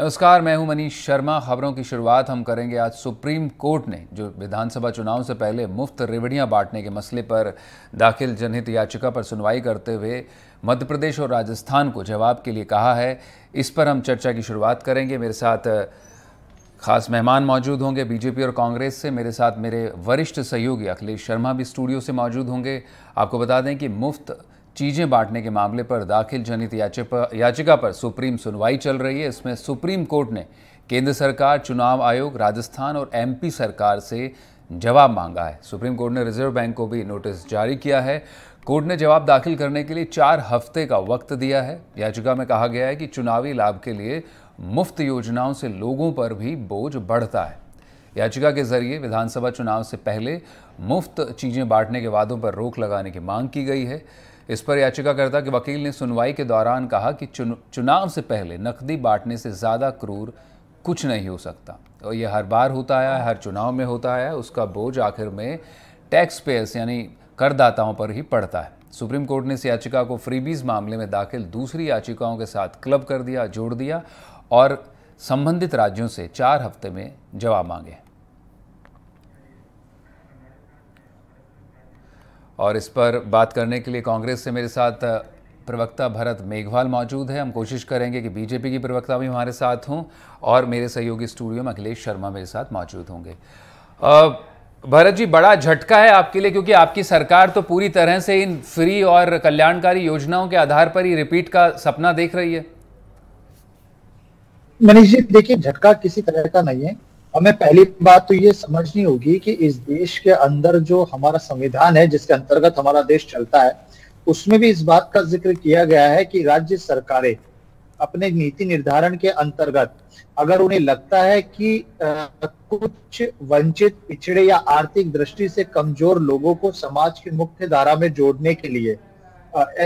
नमस्कार मैं हूं मनीष शर्मा खबरों की शुरुआत हम करेंगे आज सुप्रीम कोर्ट ने जो विधानसभा चुनाव से पहले मुफ्त रेवड़ियां बांटने के मसले पर दाखिल जनहित याचिका पर सुनवाई करते हुए मध्य प्रदेश और राजस्थान को जवाब के लिए कहा है इस पर हम चर्चा की शुरुआत करेंगे मेरे साथ खास मेहमान मौजूद होंगे बीजेपी और कांग्रेस से मेरे साथ मेरे वरिष्ठ सहयोगी अखिलेश शर्मा भी स्टूडियो से मौजूद होंगे आपको बता दें कि मुफ्त चीज़ें बांटने के मामले पर दाखिल जनहित याचिका पर सुप्रीम सुनवाई चल रही है इसमें सुप्रीम कोर्ट ने केंद्र सरकार चुनाव आयोग राजस्थान और एमपी सरकार से जवाब मांगा है सुप्रीम कोर्ट ने रिजर्व बैंक को भी नोटिस जारी किया है कोर्ट ने जवाब दाखिल करने के लिए चार हफ्ते का वक्त दिया है याचिका में कहा गया है कि चुनावी लाभ के लिए मुफ्त योजनाओं से लोगों पर भी बोझ बढ़ता है याचिका के जरिए विधानसभा चुनाव से पहले मुफ्त चीज़ें बांटने के वादों पर रोक लगाने की मांग की गई है इस पर याचिकाकर्ता के वकील ने सुनवाई के दौरान कहा कि चुन, चुनाव से पहले नकदी बांटने से ज़्यादा क्रूर कुछ नहीं हो सकता और तो यह हर बार होता है हर चुनाव में होता है उसका बोझ आखिर में टैक्स पेयर्स यानी करदाताओं पर ही पड़ता है सुप्रीम कोर्ट ने इस याचिका को फ्रीबीज मामले में दाखिल दूसरी याचिकाओं के साथ क्लब कर दिया जोड़ दिया और संबंधित राज्यों से चार हफ्ते में जवाब मांगे हैं और इस पर बात करने के लिए कांग्रेस से मेरे साथ प्रवक्ता भरत मेघवाल मौजूद है हम कोशिश करेंगे कि बीजेपी की प्रवक्ता भी हमारे साथ हों और मेरे सहयोगी स्टूडियो में अखिलेश शर्मा मेरे साथ मौजूद होंगे भरत जी बड़ा झटका है आपके लिए क्योंकि आपकी सरकार तो पूरी तरह से इन फ्री और कल्याणकारी योजनाओं के आधार पर ही रिपीट का सपना देख रही है मनीष जी देखिए झटका किसी तरह का नहीं है हमें पहली बात तो ये समझनी होगी कि इस देश के अंदर जो हमारा संविधान है जिसके अंतर्गत हमारा देश चलता है उसमें भी इस बात का जिक्र किया गया है कि राज्य सरकारें अपने नीति निर्धारण के अंतर्गत अगर उन्हें लगता है कि कुछ वंचित पिछड़े या आर्थिक दृष्टि से कमजोर लोगों को समाज की मुख्य धारा में जोड़ने के लिए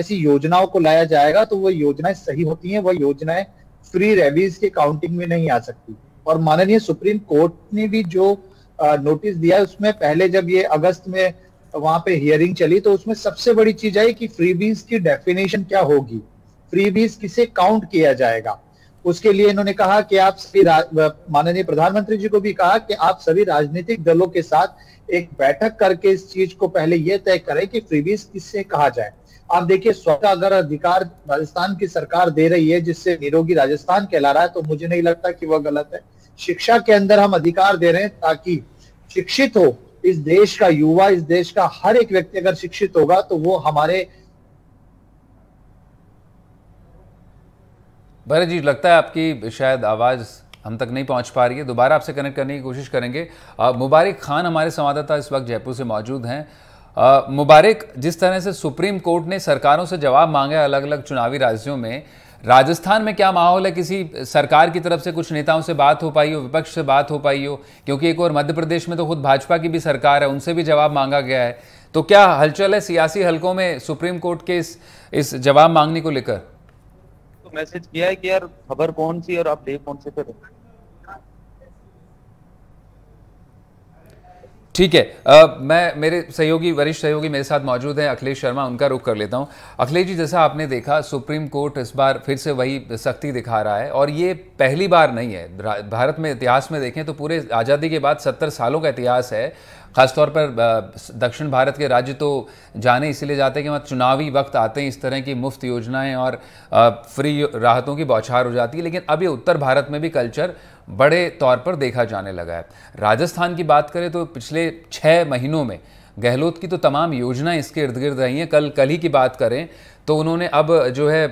ऐसी योजनाओं को लाया जाएगा तो वह योजनाएं सही होती हैं वह योजनाएं फ्री रेबीज के काउंटिंग में नहीं आ सकती और माननीय सुप्रीम कोर्ट ने भी जो नोटिस दिया है उसमें पहले जब ये अगस्त में वहां पे हियरिंग चली तो उसमें सबसे बड़ी चीज आई कि फ्रीबीज की डेफिनेशन क्या होगी फ्रीबीज किसे काउंट किया जाएगा उसके लिए इन्होंने कहा कि आप सभी माननीय प्रधानमंत्री जी को भी कहा कि आप सभी राजनीतिक दलों के साथ एक बैठक करके इस चीज को पहले यह तय करें कि फ्रीबीज किससे कहा जाए आप देखिए स्व अगर अधिकार राजस्थान की सरकार दे रही है जिससे निरोगी राजस्थान कहला रहा है तो मुझे नहीं लगता कि वह गलत है शिक्षा के अंदर हम अधिकार दे रहे हैं ताकि शिक्षित हो इस देश का युवा इस देश का हर एक व्यक्ति अगर शिक्षित होगा तो वो हमारे भरत जी लगता है आपकी शायद आवाज़ हम तक नहीं पहुंच पा रही है दोबारा आपसे कनेक्ट करने की कोशिश करेंगे मुबारक खान हमारे संवाददाता इस वक्त जयपुर से मौजूद हैं मुबारक जिस तरह से सुप्रीम कोर्ट ने सरकारों से जवाब मांगे अलग अलग चुनावी राज्यों में राजस्थान में क्या माहौल है किसी सरकार की तरफ से कुछ नेताओं से बात हो पाई हो विपक्ष से बात हो पाई हो क्योंकि एक और मध्य प्रदेश में तो खुद भाजपा की भी सरकार है उनसे भी जवाब मांगा गया है तो क्या हलचल है सियासी हलकों में सुप्रीम कोर्ट के इस इस जवाब मांगने को लेकर तो मैसेज किया है कि यार खबर कौन सी और आप दे कौन से पे ठीक है आ, मैं मेरे सहयोगी वरिष्ठ सहयोगी मेरे साथ मौजूद हैं अखिलेश शर्मा उनका रुख कर लेता हूं अखिलेश जी जैसा आपने देखा सुप्रीम कोर्ट इस बार फिर से वही सख्ती दिखा रहा है और ये पहली बार नहीं है भारत में इतिहास में देखें तो पूरे आज़ादी के बाद सत्तर सालों का इतिहास है खासतौर पर दक्षिण भारत के राज्य तो जाने इसलिए जाते हैं कि वहाँ चुनावी वक्त आते हैं इस तरह की मुफ्त योजनाएं और फ्री राहतों की बौछार हो जाती है लेकिन अभी उत्तर भारत में भी कल्चर बड़े तौर पर देखा जाने लगा है राजस्थान की बात करें तो पिछले छः महीनों में गहलोत की तो तमाम योजनाएं इसके इर्द गिर्द रही हैं कल कल ही की बात करें तो उन्होंने अब जो है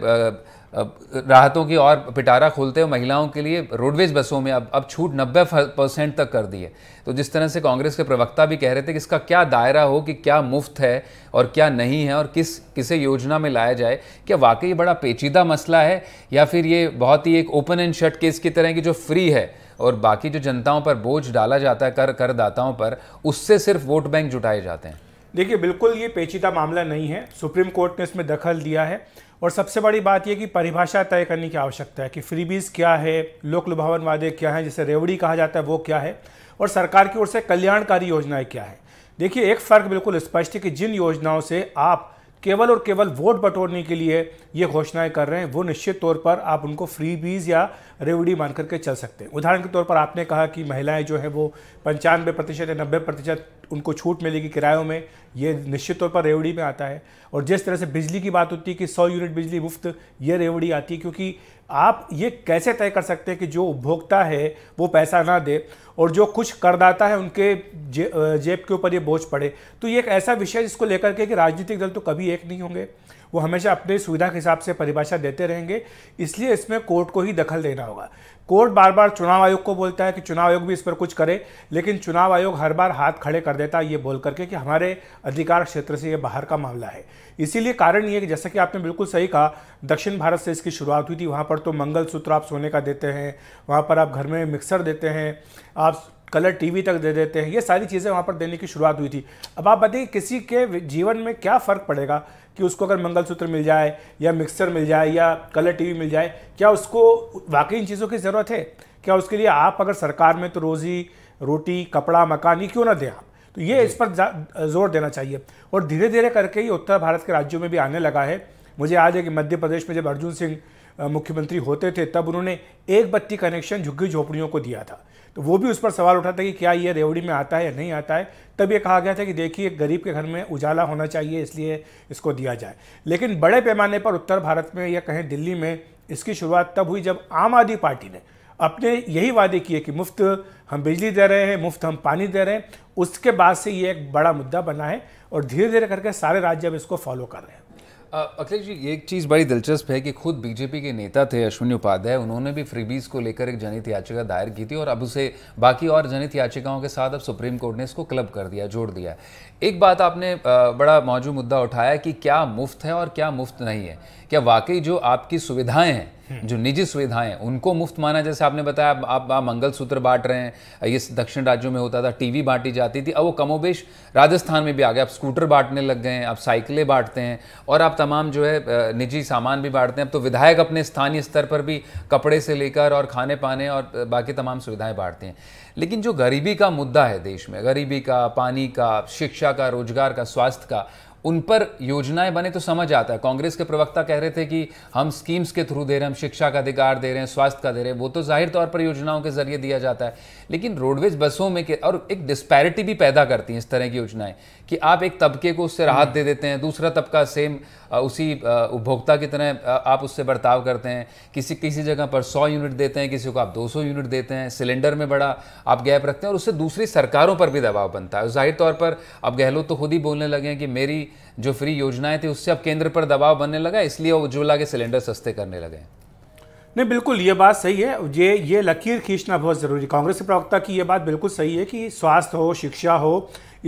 राहतों की और पिटारा खोलते हुए महिलाओं के लिए रोडवेज बसों में अब अब छूट 90 परसेंट तक कर दी है तो जिस तरह से कांग्रेस के प्रवक्ता भी कह रहे थे कि इसका क्या दायरा हो कि क्या मुफ्त है और क्या नहीं है और किस किसे योजना में लाया जाए क्या वाकई बड़ा पेचीदा मसला है या फिर ये बहुत ही एक ओपन एंड शट केस की तरह की जो फ्री है और बाकी जो जनताओं पर बोझ डाला जाता है कर करदाताओं पर उससे सिर्फ वोट बैंक जुटाए जाते हैं देखिए बिल्कुल ये पेचीदा मामला नहीं है सुप्रीम कोर्ट ने इसमें दखल दिया है और सबसे बड़ी बात यह कि परिभाषा तय करने की आवश्यकता है कि फ्रीबीज क्या है लोक लुभावन वादे क्या हैं जिसे रेवड़ी कहा जाता है वो क्या है और सरकार की ओर से कल्याणकारी योजनाएं क्या है देखिए एक फ़र्क बिल्कुल स्पष्ट है कि जिन योजनाओं से आप केवल और केवल वोट बटोरने के लिए ये घोषणाएं कर रहे हैं वो निश्चित तौर पर आप उनको फ्री बीज या रेवड़ी मान करके चल सकते हैं उदाहरण के तौर पर आपने कहा कि महिलाएं जो है वो पंचानवे प्रतिशत या नब्बे प्रतिशत उनको छूट मिलेगी किरायों में ये निश्चित तौर पर रेवड़ी में आता है और जिस तरह से बिजली की बात होती है कि 100 यूनिट बिजली मुफ्त ये रेवड़ी आती है क्योंकि आप ये कैसे तय कर सकते हैं कि जो उपभोक्ता है वो पैसा ना दे और जो कुछ करदाता है उनके जे, जेब के ऊपर ये बोझ पड़े तो ये एक ऐसा विषय जिसको लेकर के कि राजनीतिक दल तो कभी एक नहीं होंगे वो हमेशा अपने सुविधा के हिसाब से परिभाषा देते रहेंगे इसलिए इसमें कोर्ट को ही दखल देना होगा कोर्ट बार बार चुनाव आयोग को बोलता है कि चुनाव आयोग भी इस पर कुछ करे लेकिन चुनाव आयोग हर बार हाथ खड़े कर देता है ये बोल करके कि हमारे अधिकार क्षेत्र से ये बाहर का मामला है इसीलिए कारण ये कि जैसा कि आपने बिल्कुल सही कहा दक्षिण भारत से इसकी शुरुआत हुई थी वहाँ पर तो मंगलसूत्र आप सोने का देते हैं वहाँ पर आप घर में मिक्सर देते हैं आप कलर टीवी तक दे देते हैं ये सारी चीज़ें वहाँ पर देने की शुरुआत हुई थी अब आप बताइए किसी के जीवन में क्या फ़र्क पड़ेगा कि उसको अगर मंगलसूत्र मिल जाए या मिक्सर मिल जाए या कलर टीवी मिल जाए क्या उसको वाकई इन चीज़ों की ज़रूरत है क्या उसके लिए आप अगर सरकार में तो रोज़ी रोटी कपड़ा मकान ये क्यों ना दें आप तो ये इस पर जोर देना चाहिए और धीरे धीरे करके ही उत्तर भारत के राज्यों में भी आने लगा है मुझे याद है कि मध्य प्रदेश में जब अर्जुन सिंह मुख्यमंत्री होते थे तब उन्होंने एक बत्ती कनेक्शन झुग्गी झोपड़ियों को दिया था तो वो भी उस पर सवाल उठा था कि क्या ये रेवड़ी में आता है या नहीं आता है तब ये कहा गया था कि देखिए गरीब के घर में उजाला होना चाहिए इसलिए इसको दिया जाए लेकिन बड़े पैमाने पर उत्तर भारत में या कहें दिल्ली में इसकी शुरुआत तब हुई जब आम आदमी पार्टी ने अपने यही वादे किए कि मुफ्त हम बिजली दे रहे हैं मुफ्त हम पानी दे रहे हैं उसके बाद से ये एक बड़ा मुद्दा बना है और धीरे धीरे करके सारे राज्य अब इसको फॉलो कर रहे हैं अखिलेश जी एक चीज़ बड़ी दिलचस्प है कि खुद बीजेपी के नेता थे अश्विनी उपाध्याय उन्होंने भी फ्रीबीज को लेकर एक जनित याचिका दायर की थी और अब उसे बाकी और जनित याचिकाओं के साथ अब सुप्रीम कोर्ट ने इसको क्लब कर दिया जोड़ दिया एक बात आपने बड़ा मौजूद मुद्दा उठाया कि क्या मुफ्त है और क्या मुफ्त नहीं है क्या वाकई जो आपकी सुविधाएँ हैं जो निजी सुविधाएं उनको मुफ्त माना जैसे आपने बताया आप, आप, मंगल सूत्र बांट रहे हैं ये दक्षिण राज्यों में होता था टीवी बांटी जाती थी अब वो कमोबेश राजस्थान में भी आ गए आप स्कूटर बांटने लग गए हैं आप साइकिलें बांटते हैं और आप तमाम जो है निजी सामान भी बांटते हैं अब तो विधायक अपने स्थानीय स्तर पर भी कपड़े से लेकर और खाने पाने और बाकी तमाम सुविधाएं बांटते हैं लेकिन जो गरीबी का मुद्दा है देश में गरीबी का पानी का शिक्षा का रोजगार का स्वास्थ्य का उन पर योजनाएं बने तो समझ आता है कांग्रेस के प्रवक्ता कह रहे थे कि हम स्कीम्स के थ्रू दे रहे हैं हम शिक्षा का अधिकार दे रहे हैं स्वास्थ्य का दे रहे हैं वो तो जाहिर तौर पर योजनाओं के जरिए दिया जाता है लेकिन रोडवेज बसों में के, और एक डिस्पैरिटी भी पैदा करती हैं इस तरह की योजनाएं कि आप एक तबके को उससे राहत हम्म। दे देते हैं दूसरा तबका सेम उसी उपभोक्ता की तरह आप उससे बर्ताव करते हैं किसी किसी जगह पर 100 यूनिट देते हैं किसी को आप 200 यूनिट देते हैं सिलेंडर में बड़ा आप गैप रखते हैं और उससे दूसरी सरकारों पर भी दबाव बनता है जाहिर तौर पर अब गहलोत तो खुद ही बोलने लगे हैं कि मेरी जो फ्री योजनाएँ थी उससे अब केंद्र पर दबाव बनने लगा इसलिए उज्ज्वला के सिलेंडर सस्ते करने लगे हैं नहीं बिल्कुल ये बात सही है ये ये लकीर खींचना बहुत ज़रूरी कांग्रेस के प्रवक्ता की ये बात बिल्कुल सही है कि स्वास्थ्य हो शिक्षा हो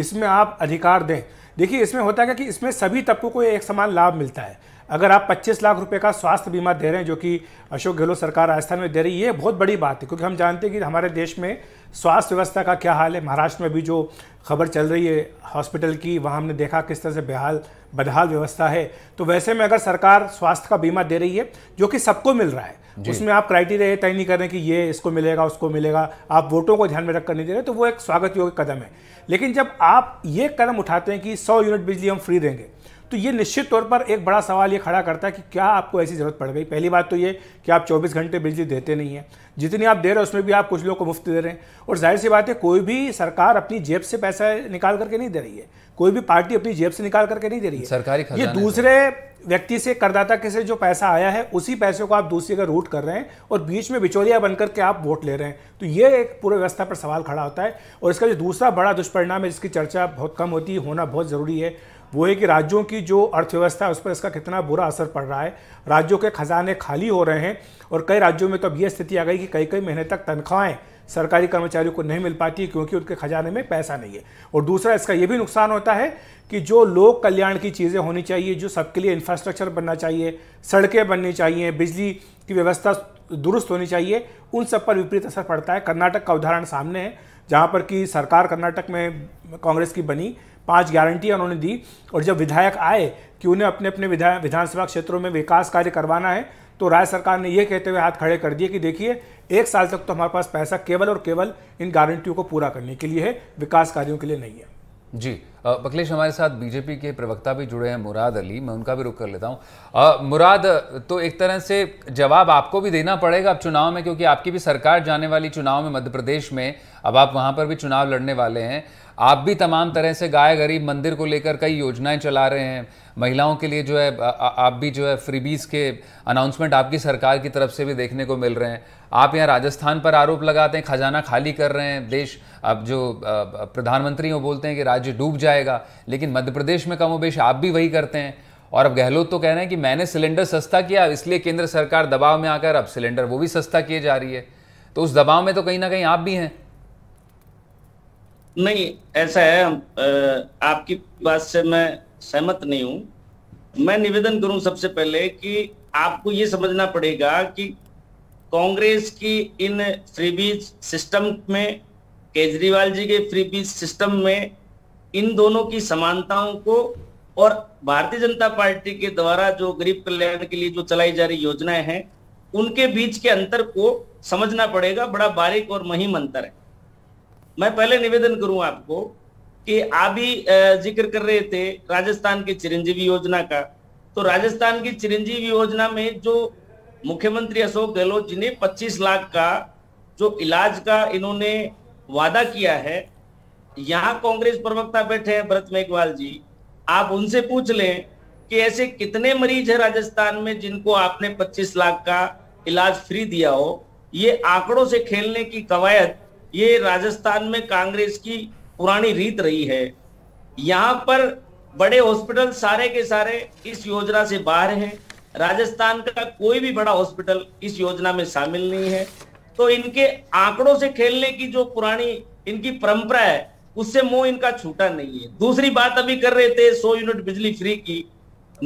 इसमें आप अधिकार दें देखिए इसमें होता है कि इसमें सभी तबकों को एक समान लाभ मिलता है अगर आप 25 लाख रुपए का स्वास्थ्य बीमा दे रहे हैं जो कि अशोक गहलोत सरकार राजस्थान में दे रही है ये बहुत बड़ी बात है क्योंकि हम जानते हैं कि हमारे देश में स्वास्थ्य व्यवस्था का क्या हाल है महाराष्ट्र में भी जो खबर चल रही है हॉस्पिटल की वहाँ हमने देखा किस तरह से बेहाल बदहाल व्यवस्था है तो वैसे में अगर सरकार स्वास्थ्य का बीमा दे रही है जो कि सबको मिल रहा है उसमें आप क्राइटेरिया तय नहीं कर रहे कि ये इसको मिलेगा उसको मिलेगा आप वोटों को ध्यान में रखकर नहीं दे रहे तो वो एक स्वागत योग्य कदम है लेकिन जब आप ये कदम उठाते हैं कि सौ यूनिट बिजली हम फ्री देंगे तो ये निश्चित तौर पर एक बड़ा सवाल ये खड़ा करता है कि क्या आपको ऐसी ज़रूरत पड़ गई पहली बात तो ये कि आप 24 घंटे बिजली देते नहीं हैं जितनी आप दे रहे हो उसमें भी आप कुछ लोगों को मुफ्त दे रहे हैं और जाहिर सी बात है कोई भी सरकार अपनी जेब से पैसा निकाल करके नहीं दे रही है कोई भी पार्टी अपनी जेब से निकाल करके नहीं दे रही है सरकारी ये दूसरे व्यक्ति से करदाता के से जो पैसा आया है उसी पैसे को आप दूसरी जगह रूट कर रहे हैं और बीच में बिचौलिया बनकर के आप वोट ले रहे हैं तो ये एक पूरे व्यवस्था पर सवाल खड़ा होता है और इसका जो दूसरा बड़ा दुष्परिणाम है जिसकी चर्चा बहुत कम होती है होना बहुत ज़रूरी है वो है कि राज्यों की जो अर्थव्यवस्था है उस पर इसका कितना बुरा असर पड़ रहा है राज्यों के खजाने खाली हो रहे हैं और कई राज्यों में तो अब यह स्थिति आ गई कि कई कई महीने तक तनख्वाहें सरकारी कर्मचारियों को नहीं मिल पाती क्योंकि उनके खजाने में पैसा नहीं है और दूसरा इसका ये भी नुकसान होता है कि जो लोक कल्याण की चीज़ें होनी चाहिए जो सबके लिए इंफ्रास्ट्रक्चर बनना चाहिए सड़कें बननी चाहिए बिजली की व्यवस्था दुरुस्त होनी चाहिए उन सब पर विपरीत असर पड़ता है कर्नाटक का उदाहरण सामने है जहाँ पर कि सरकार कर्नाटक में कांग्रेस की बनी पांच गारंटियाँ उन्होंने दी और जब विधायक आए कि उन्हें अपने अपने विधानसभा क्षेत्रों में विकास कार्य करवाना है तो राज्य सरकार ने यह कहते हुए हाथ खड़े कर दिए कि देखिए एक साल तक तो हमारे पास पैसा केवल और केवल इन गारंटियों को पूरा करने के लिए है विकास कार्यों के लिए नहीं है जी बकलेश हमारे साथ बीजेपी के प्रवक्ता भी जुड़े हैं मुराद अली मैं उनका भी रुख कर लेता हूँ मुराद तो एक तरह से जवाब आपको भी देना पड़ेगा अब चुनाव में क्योंकि आपकी भी सरकार जाने वाली चुनाव में मध्य प्रदेश में अब आप वहाँ पर भी चुनाव लड़ने वाले हैं आप भी तमाम तरह से गाय गरीब मंदिर को लेकर कई योजनाएं चला रहे हैं महिलाओं के लिए जो है आप भी जो है फ्रीबीज के अनाउंसमेंट आपकी सरकार की तरफ से भी देखने को मिल रहे हैं आप यहाँ राजस्थान पर आरोप लगाते हैं खजाना खाली कर रहे हैं देश अब जो प्रधानमंत्री वो बोलते हैं कि राज्य डूब जाएगा लेकिन मध्य प्रदेश में कमोबेश आप भी वही करते हैं और अब गहलोत तो कह रहे हैं कि मैंने सिलेंडर सस्ता किया इसलिए केंद्र सरकार दबाव में आकर अब सिलेंडर वो भी सस्ता किए जा रही है तो उस दबाव में तो कहीं ना कहीं आप भी हैं नहीं ऐसा है आपकी बात से मैं सहमत नहीं हूं मैं निवेदन करूं सबसे पहले कि आपको ये समझना पड़ेगा कि कांग्रेस की इन फ्रीबीज सिस्टम में केजरीवाल जी के फ्रीबीज सिस्टम में इन दोनों की समानताओं को और भारतीय जनता पार्टी के द्वारा जो गरीब कल्याण के लिए जो चलाई जा रही योजनाएं हैं उनके बीच के अंतर को समझना पड़ेगा बड़ा बारीक और महीम अंतर है मैं पहले निवेदन करूं आपको कि आप भी जिक्र कर रहे थे राजस्थान की चिरंजीवी योजना का तो राजस्थान की चिरंजीवी योजना में जो मुख्यमंत्री अशोक गहलोत जी ने 25 लाख का जो इलाज का इन्होंने वादा किया है यहाँ कांग्रेस प्रवक्ता बैठे हैं भरत मेघवाल जी आप उनसे पूछ लें कि ऐसे कितने मरीज है राजस्थान में जिनको आपने 25 लाख का इलाज फ्री दिया हो ये आंकड़ों से खेलने की कवायद ये राजस्थान में कांग्रेस की पुरानी रीत रही है यहाँ पर बड़े हॉस्पिटल सारे के सारे इस योजना से बाहर हैं राजस्थान का कोई भी बड़ा हॉस्पिटल इस योजना में शामिल नहीं है तो इनके आंकड़ों से खेलने की जो पुरानी इनकी परंपरा है उससे मुंह इनका छूटा नहीं है दूसरी बात अभी कर रहे थे 100 यूनिट बिजली फ्री की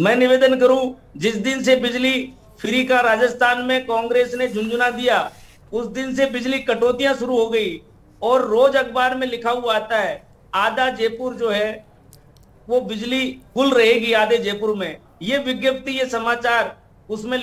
मैं निवेदन करूं जिस दिन से बिजली फ्री का राजस्थान में कांग्रेस ने झुंझुना दिया उस दिन से बिजली कटौतियां शुरू हो गई और रोज अखबार में लिखा हुआ आता है आधा जयपुर जो है वो बिजली फुल रहेगी आधे जयपुर में ये विज्ञप्ति ये समाचार उसमें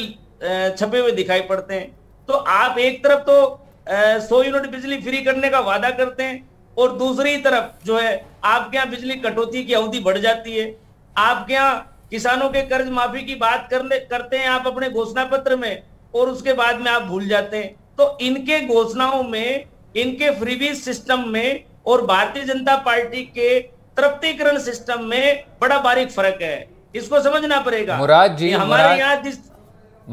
छपे हुए दिखाई पड़ते हैं तो आप एक तरफ तो सौ यूनिट बिजली फ्री करने का वादा करते हैं और दूसरी तरफ जो है आपके यहाँ बिजली कटौती की अवधि बढ़ जाती है आपके यहाँ किसानों के कर्ज माफी की बात करने करते हैं आप अपने घोषणा पत्र में और उसके बाद में आप भूल जाते हैं तो इनके घोषणाओं में इनके फ्रीबीज सिस्टम में और भारतीय जनता पार्टी के तृप्तिकरण सिस्टम में बड़ा बारीक फर्क है इसको समझना पड़ेगा मुराद जी हमारे यहाँ जिस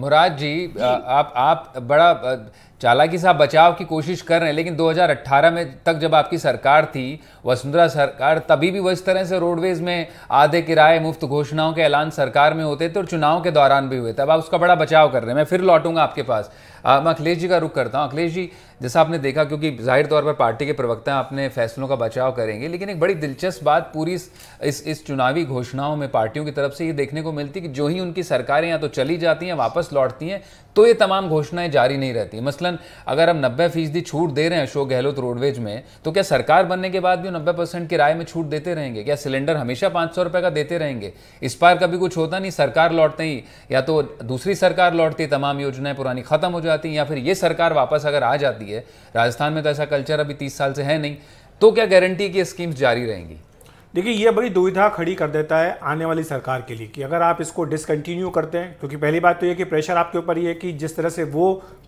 मुराद जी, जी आप आप बड़ा चालाकी साहब बचाव की कोशिश कर रहे हैं लेकिन 2018 में तक जब आपकी सरकार थी वसुंधरा सरकार तभी भी इस तरह से रोडवेज में आधे किराए मुफ्त घोषणाओं के ऐलान सरकार में होते थे और चुनाव के दौरान भी हुए थे अब आप उसका बड़ा बचाव कर रहे हैं मैं फिर लौटूंगा आपके पास मैं अखिलेश जी का रुख करता हूँ अखिलेश जी जैसा आपने देखा क्योंकि जाहिर तौर पर पार्टी के प्रवक्ता अपने फैसलों का बचाव करेंगे लेकिन एक बड़ी दिलचस्प बात पूरी इस इस, इस चुनावी घोषणाओं में पार्टियों की तरफ से ये देखने को मिलती कि जो ही उनकी सरकारें या तो चली जाती हैं वापस लौटती हैं तो ये तमाम घोषणाएं जारी नहीं रहती मसलन अगर हम नब्बे फीसदी छूट दे रहे हैं अशोक गहलोत रोडवेज में तो क्या सरकार बनने के बाद भी नब्बे परसेंट किराए में छूट देते रहेंगे क्या सिलेंडर हमेशा पाँच सौ रुपये का देते रहेंगे इस बार कभी कुछ होता नहीं सरकार लौटते ही या तो दूसरी सरकार लौटती तमाम योजनाएं पुरानी खत्म हो जाती जाती या फिर ये सरकार वापस अगर आ जाती है राजस्थान में तो ऐसा कल्चर अभी तीस साल से है नहीं तो क्या गारंटी की स्कीम्स जारी रहेंगी देखिए ये बड़ी दुविधा खड़ी कर देता है आने वाली सरकार के लिए कि अगर आप इसको डिसकंटिन्यू करते हैं क्योंकि पहली बात तो ये कि प्रेशर आपके ऊपर ये है कि जिस तरह से वो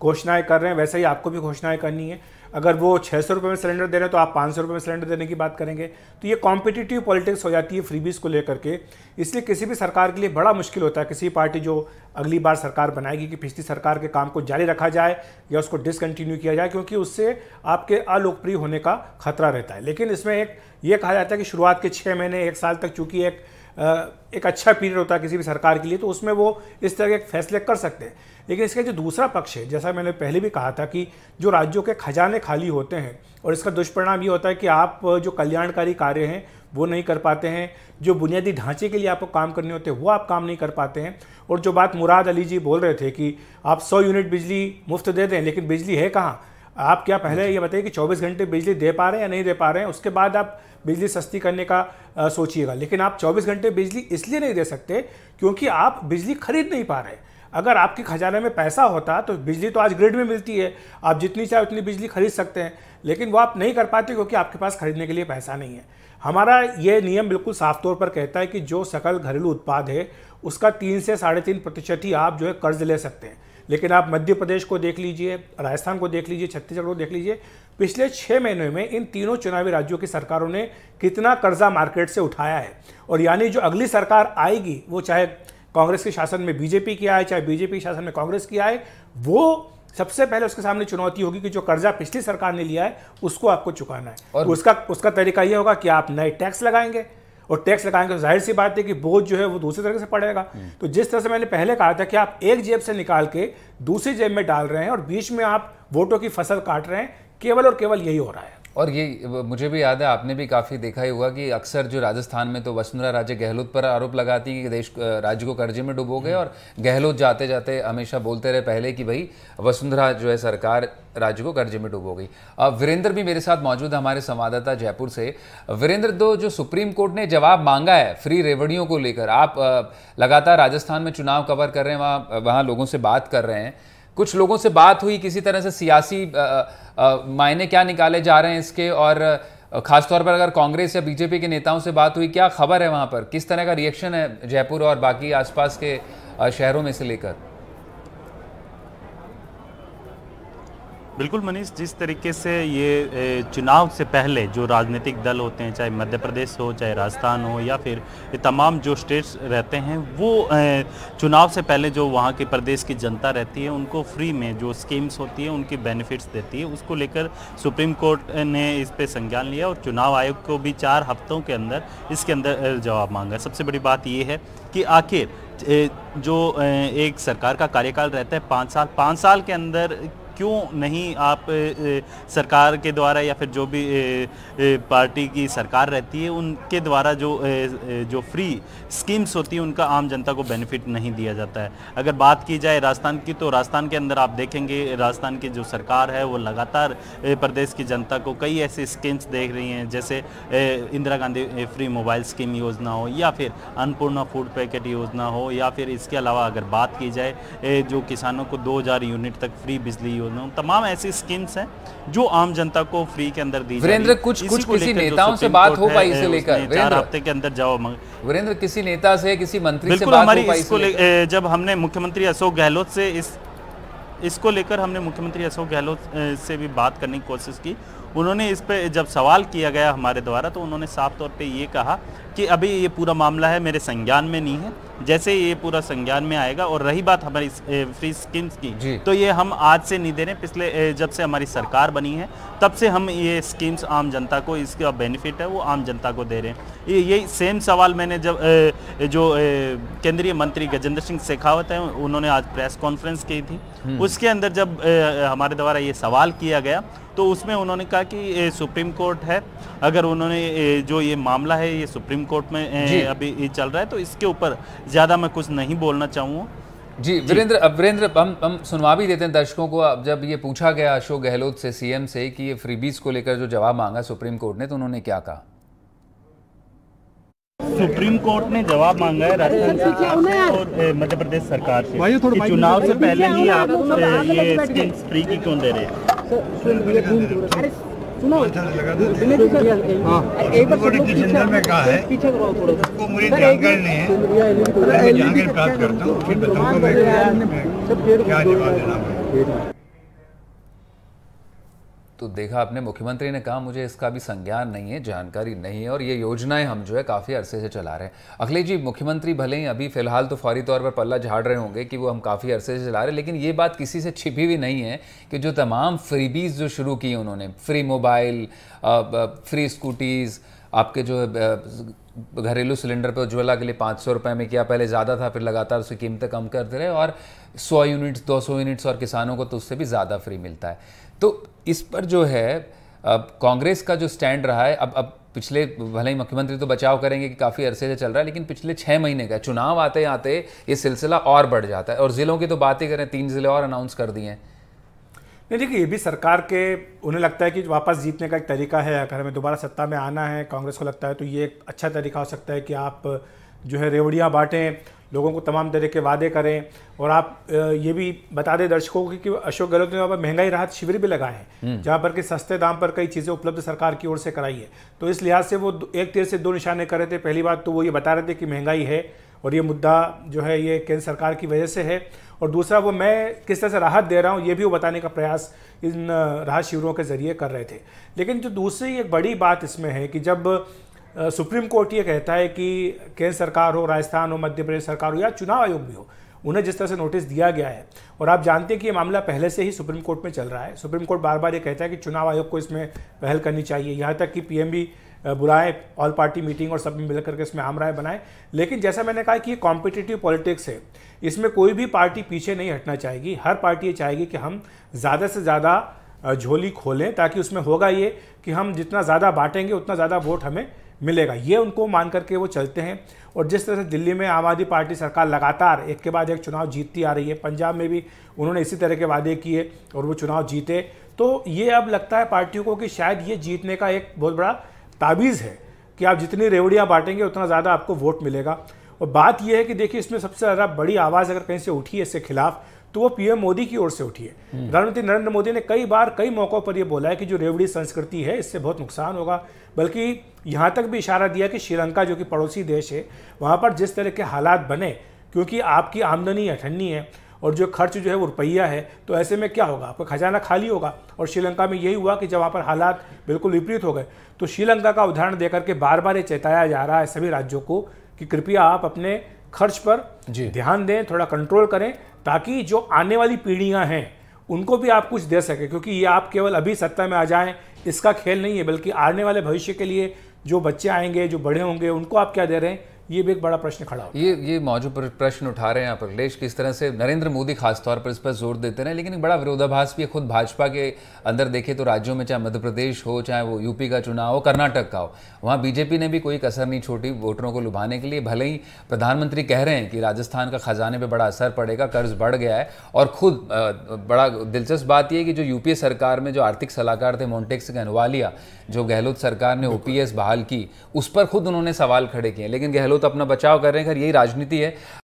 घोषणाएं कर रहे हैं वैसे ही आपको भी घोषणाएं करनी है अगर वो छः सौ रुपये में सिलेंडर दे रहे हैं तो आप पाँच सौ रुपये में सिलेंडर देने की बात करेंगे तो ये कॉम्पिटिटिव पॉलिटिक्स हो जाती है फ्रीबीज को लेकर के इसलिए किसी भी सरकार के लिए बड़ा मुश्किल होता है किसी पार्टी जो अगली बार सरकार बनाएगी कि पिछली सरकार के काम को जारी रखा जाए या उसको डिसकंटिन्यू किया जाए क्योंकि उससे आपके अलोकप्रिय होने का खतरा रहता है लेकिन इसमें एक ये कहा जाता है कि शुरुआत के छः महीने एक साल तक चूँकि एक एक अच्छा पीरियड होता है किसी भी सरकार के लिए तो उसमें वो इस तरह के फैसले कर सकते हैं लेकिन इसका जो दूसरा पक्ष है जैसा मैंने पहले भी कहा था कि जो राज्यों के खजाने खाली होते हैं और इसका दुष्परिणाम ये होता है कि आप जो कल्याणकारी कार्य हैं वो नहीं कर पाते हैं जो बुनियादी ढांचे के लिए आपको काम करने होते हैं वो आप काम नहीं कर पाते हैं और जो बात मुराद अली जी बोल रहे थे कि आप सौ यूनिट बिजली मुफ्त दे दें लेकिन बिजली है कहाँ आप क्या पहले ये बताइए कि 24 घंटे बिजली दे पा रहे हैं या नहीं दे पा रहे हैं उसके बाद आप बिजली सस्ती करने का सोचिएगा लेकिन आप 24 घंटे बिजली इसलिए नहीं दे सकते क्योंकि आप बिजली खरीद नहीं पा रहे अगर आपके खजाने में पैसा होता तो बिजली तो आज ग्रिड में मिलती है आप जितनी चाहे उतनी बिजली खरीद सकते हैं लेकिन वो आप नहीं कर पाते क्योंकि आपके पास खरीदने के लिए पैसा नहीं है हमारा ये नियम बिल्कुल साफ तौर पर कहता है कि जो सकल घरेलू उत्पाद है उसका तीन से साढ़े तीन प्रतिशत ही आप जो है कर्ज ले सकते हैं लेकिन आप मध्य प्रदेश को देख लीजिए राजस्थान को देख लीजिए छत्तीसगढ़ को देख लीजिए पिछले छः महीने में इन तीनों चुनावी राज्यों की सरकारों ने कितना कर्जा मार्केट से उठाया है और यानी जो अगली सरकार आएगी वो चाहे कांग्रेस के शासन में बीजेपी की आए चाहे बीजेपी के शासन में कांग्रेस की आए वो सबसे पहले उसके सामने चुनौती होगी कि जो कर्जा पिछली सरकार ने लिया है उसको आपको चुकाना है और उसका उसका तरीका ये होगा कि आप नए टैक्स लगाएंगे और टैक्स लगाएंगे तो जाहिर सी बात है कि बोझ जो है वो दूसरी तरह से पड़ेगा तो जिस तरह से मैंने पहले कहा था कि आप एक जेब से निकाल के दूसरी जेब में डाल रहे हैं और बीच में आप वोटों की फसल काट रहे हैं केवल और केवल यही हो रहा है और ये मुझे भी याद है आपने भी काफ़ी देखा ही होगा कि अक्सर जो राजस्थान में तो वसुंधरा राजे गहलोत पर आरोप लगाती कि देश राज्य को कर्जे में डूबो गए हम्म। और गहलोत जाते जाते हमेशा बोलते रहे पहले कि भाई वसुंधरा जो है सरकार राज्य को कर्जे में डूबो गई वीरेंद्र भी मेरे साथ मौजूद है हमारे संवाददाता जयपुर से वीरेंद्र दो जो सुप्रीम कोर्ट ने जवाब मांगा है फ्री रेवड़ियों को लेकर आप लगातार राजस्थान में चुनाव कवर कर रहे हैं वहाँ वहाँ लोगों से बात कर रहे हैं कुछ लोगों से बात हुई किसी तरह से सियासी मायने क्या निकाले जा रहे हैं इसके और खासतौर पर अगर कांग्रेस या बीजेपी के नेताओं से बात हुई क्या खबर है वहाँ पर किस तरह का रिएक्शन है जयपुर और बाकी आसपास के शहरों में से लेकर बिल्कुल मनीष जिस तरीके से ये चुनाव से पहले जो राजनीतिक दल होते हैं चाहे मध्य प्रदेश हो चाहे राजस्थान हो या फिर ये तमाम जो स्टेट्स रहते हैं वो चुनाव से पहले जो वहाँ के प्रदेश की जनता रहती है उनको फ्री में जो स्कीम्स होती है उनकी बेनिफिट्स देती है उसको लेकर सुप्रीम कोर्ट ने इस पर संज्ञान लिया और चुनाव आयोग को भी चार हफ्तों के अंदर इसके अंदर जवाब मांगा सबसे बड़ी बात ये है कि आखिर जो एक सरकार का कार्यकाल रहता है पाँच साल पाँच साल के अंदर क्यों नहीं आप सरकार के द्वारा या फिर जो भी पार्टी की सरकार रहती है उनके द्वारा जो जो फ्री स्कीम्स होती हैं उनका आम जनता को बेनिफिट नहीं दिया जाता है अगर बात की जाए राजस्थान की तो राजस्थान के अंदर आप देखेंगे राजस्थान की जो सरकार है वो लगातार प्रदेश की जनता को कई ऐसे स्कीम्स देख रही हैं जैसे Indira Gandhi free mobile scheme योजना हो या फिर अन्नपूर्णा फूड पैकेट योजना हो या फिर इसके अलावा अगर बात की जाए जो किसानों को दो यूनिट तक फ्री बिजली योजनाओं तमाम ऐसी स्कीम्स हैं जो आम जनता को फ्री के अंदर दी वीरेंद्र कुछ कुछ किसी नेताओं से बात हो पाई इसे लेकर चार हफ्ते के अंदर जाओ मांगे वीरेंद्र किसी नेता से किसी मंत्री से बात हो पाई जब हमने मुख्यमंत्री अशोक गहलोत से इस इसको लेकर हमने मुख्यमंत्री अशोक गहलोत से भी बात करने की कोशिश की उन्होंने इस पर जब सवाल किया गया हमारे द्वारा तो उन्होंने साफ तौर पर ये कहा कि अभी ये पूरा मामला है मेरे संज्ञान में नहीं है जैसे ये पूरा संज्ञान में आएगा और रही बात हमारी फ्री स्कीम्स की तो ये हम आज से नहीं दे रहे पिछले जब से हमारी सरकार बनी है तब से हम ये स्कीम्स आम जनता को इसका बेनिफिट है वो आम जनता को दे रहे हैं ये यही सेम सवाल मैंने जब जो केंद्रीय मंत्री गजेंद्र सिंह शेखावत हैं उन्होंने आज प्रेस कॉन्फ्रेंस की थी हम्म। उसके अंदर जब हमारे द्वारा ये सवाल किया गया तो उसमें उन्होंने कहा कि ये सुप्रीम कोर्ट है अगर उन्होंने जो ये मामला है ये सुप्रीम कोर्ट में अभी चल रहा है तो इसके ऊपर ज़्यादा मैं कुछ नहीं बोलना चाहूँगा जी वीरेंद्र अब वीरेंद्र हम हम सुनवा भी देते हैं दर्शकों को अब जब ये पूछा गया अशोक गहलोत से सीएम से कि ये फ्रीबीज को लेकर जो जवाब मांगा सुप्रीम कोर्ट ने तो उन्होंने क्या कहा सुप्रीम कोर्ट ने जवाब मांगा है राजस्थान सरकार और मध्य प्रदेश सरकार से चुनाव से पहले ही आप तो ये स्कीम फ्री की क्यों दे रहे हैं सुनो एक बार हाँ। किचन पीछे करवाओ थोड़ा मुझे जानकारी नहीं है जानकारी प्राप्त करता हूँ फिर हाँ। बताऊंगा मैं क्या जवाब देना तो देखा आपने मुख्यमंत्री ने कहा मुझे इसका भी संज्ञान नहीं है जानकारी नहीं है और ये योजनाएं हम जो है काफ़ी अरसे से चला रहे हैं अखिलेश जी मुख्यमंत्री भले ही अभी फिलहाल तो फौरी तौर पर पल्ला झाड़ रहे होंगे कि वो हम काफ़ी अरसे से चला रहे हैं लेकिन ये बात किसी से छिपी हुई नहीं है कि जो तमाम फ्रीबीज जो शुरू की उन्होंने फ्री मोबाइल फ्री स्कूटीज़ आपके जो घरेलू सिलेंडर पर उज्ज्वला के लिए पाँच सौ रुपये में किया पहले ज़्यादा था फिर लगातार उसकी कीमतें कम करते रहे और सौ यूनिट्स दो सौ यूनिट्स और किसानों को तो उससे भी ज़्यादा फ्री मिलता है तो इस पर जो है अब कांग्रेस का जो स्टैंड रहा है अब अब पिछले भले ही मुख्यमंत्री तो बचाव करेंगे कि काफ़ी अरसे से चल रहा है लेकिन पिछले छः महीने का चुनाव आते आते ये सिलसिला और बढ़ जाता है और ज़िलों की तो बातें करें तीन ज़िले और अनाउंस कर दिए हैं नहीं देखिए ये भी सरकार के उन्हें लगता है कि वापस जीतने का एक तरीका है अगर हमें दोबारा सत्ता में आना है कांग्रेस को लगता है तो ये एक अच्छा तरीका हो सकता है कि आप जो है रेवड़ियाँ बांटें लोगों को तमाम तरह के वादे करें और आप ये भी बता दें दर्शकों को कि अशोक गहलोत ने वहाँ पर महंगाई राहत शिविर भी लगाए हैं हम्म। जहाँ पर कि सस्ते दाम पर कई चीज़ें उपलब्ध सरकार की ओर से कराई है तो इस लिहाज से वो एक तीर से दो निशाने कर रहे थे पहली बात तो वो ये बता रहे थे कि महंगाई है और ये मुद्दा जो है ये केंद्र सरकार की वजह से है और दूसरा वो मैं किस तरह से राहत दे रहा हूँ ये भी वो बताने का प्रयास इन राहत शिविरों के ज़रिए कर रहे थे लेकिन जो दूसरी एक बड़ी बात इसमें है कि जब सुप्रीम कोर्ट ये कहता है कि केंद्र सरकार हो राजस्थान हो मध्य प्रदेश सरकार हो या चुनाव आयोग भी हो उन्हें जिस तरह से नोटिस दिया गया है और आप जानते हैं कि ये मामला पहले से ही सुप्रीम कोर्ट में चल रहा है सुप्रीम कोर्ट बार बार ये कहता है कि चुनाव आयोग को इसमें पहल करनी चाहिए यहाँ तक कि पीएम भी बुलाएं ऑल पार्टी मीटिंग और सब मिल करके इसमें आम राय बनाए लेकिन जैसा मैंने कहा कि ये कॉम्पिटेटिव पॉलिटिक्स है इसमें कोई भी पार्टी पीछे नहीं हटना चाहेगी हर पार्टी ये चाहेगी कि हम ज़्यादा से ज़्यादा झोली खोलें ताकि उसमें होगा ये कि हम जितना ज़्यादा बांटेंगे उतना ज़्यादा वोट हमें मिलेगा ये उनको मान करके वो चलते हैं और जिस तरह से दिल्ली में आम आदमी पार्टी सरकार लगातार एक के बाद एक चुनाव जीतती आ रही है पंजाब में भी उन्होंने इसी तरह के वादे किए और वो चुनाव जीते तो ये अब लगता है पार्टियों को कि शायद ये जीतने का एक बहुत बड़ा ताबीज़ है कि आप जितनी रेवड़ियाँ बांटेंगे उतना ज़्यादा आपको वोट मिलेगा और बात यह है कि देखिए इसमें सबसे ज़्यादा बड़ी आवाज़ अगर कहीं से उठी है इसके खिलाफ तो वो पीएम मोदी की ओर से उठी है हम्म। प्रधानमंत्री नरेंद्र मोदी ने कई बार कई मौक़ों पर यह बोला है कि जो रेवड़ी संस्कृति है इससे बहुत नुकसान होगा बल्कि यहाँ तक भी इशारा दिया कि श्रीलंका जो कि पड़ोसी देश है वहाँ पर जिस तरह के हालात बने क्योंकि आपकी आमदनी अठन्नी है और जो खर्च जो है वो रुपया है तो ऐसे में क्या होगा आपका खजाना खाली होगा और श्रीलंका में यही हुआ कि जब वहाँ पर हालात बिल्कुल विपरीत हो गए तो श्रीलंका का उदाहरण देकर के बार बार ये चेताया जा रहा है सभी राज्यों को कि कृपया आप अपने खर्च पर ध्यान दें थोड़ा कंट्रोल करें ताकि जो आने वाली पीढ़ियाँ हैं उनको भी आप कुछ दे सकें क्योंकि ये आप केवल अभी सत्ता में आ जाएं इसका खेल नहीं है बल्कि आने वाले भविष्य के लिए जो बच्चे आएंगे जो बड़े होंगे उनको आप क्या दे रहे हैं ये भी एक बड़ा प्रश्न खड़ा हो ये ये मौजूद प्रश्न उठा रहे हैं आप अखिलेश किस तरह से नरेंद्र मोदी खासतौर पर इस पर जोर देते रहे लेकिन एक बड़ा विरोधाभास भी खुद भाजपा के अंदर देखे तो राज्यों में चाहे मध्य प्रदेश हो चाहे वो यूपी का चुनाव हो कर्नाटक का हो वहाँ बीजेपी ने भी कोई कसर नहीं छोटी वोटरों को लुभाने के लिए भले ही प्रधानमंत्री कह रहे हैं कि राजस्थान का खजाने पर बड़ा असर पड़ेगा कर्ज बढ़ गया है और खुद बड़ा दिलचस्प बात यह कि जो यूपीए सरकार में जो आर्थिक सलाहकार थे मोन्टेक्स गहनवालिया जो गहलोत सरकार ने ओपीएस बहाल की उस पर खुद उन्होंने सवाल खड़े किए लेकिन गहलोत गहलोत तो अपना बचाव कर रहे हैं खैर यही राजनीति है